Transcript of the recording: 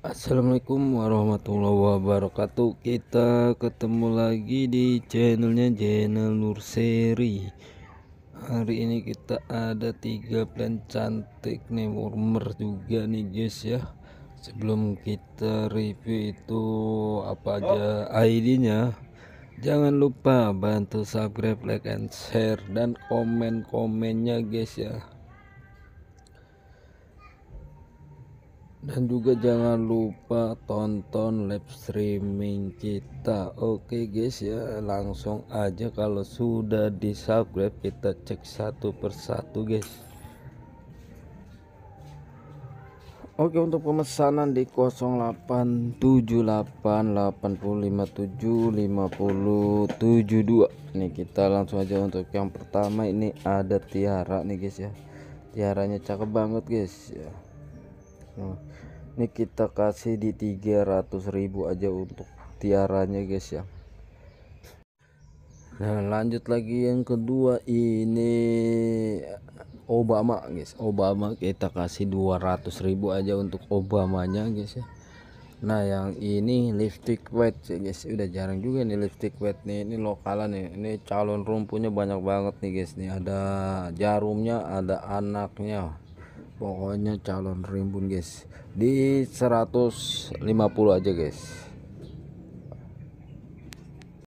Assalamualaikum warahmatullahi wabarakatuh Kita ketemu lagi di channelnya channel Nur Seri. Hari ini kita ada tiga plan cantik nih Warmer juga nih guys ya Sebelum kita review itu apa aja ID nya Jangan lupa bantu subscribe like and share dan komen-komennya guys ya dan juga jangan lupa tonton live streaming kita oke guys ya langsung aja kalau sudah di subscribe kita cek satu persatu guys Oke untuk pemesanan di 72 nih kita langsung aja untuk yang pertama ini ada tiara nih guys ya tiaranya cakep banget guys ya Hmm. ini kita kasih di 300.000 aja untuk tiaranya guys ya nah lanjut lagi yang kedua ini Obama guys Obama kita kasih 200.000 aja untuk Obamanya guys ya Nah yang ini lipstick wet ya guys udah jarang juga nih lipstick wet nih ini lokalan nih ya. ini calon rumpunya banyak banget nih guys nih ada jarumnya ada anaknya pokoknya calon rimbun guys di 150 aja guys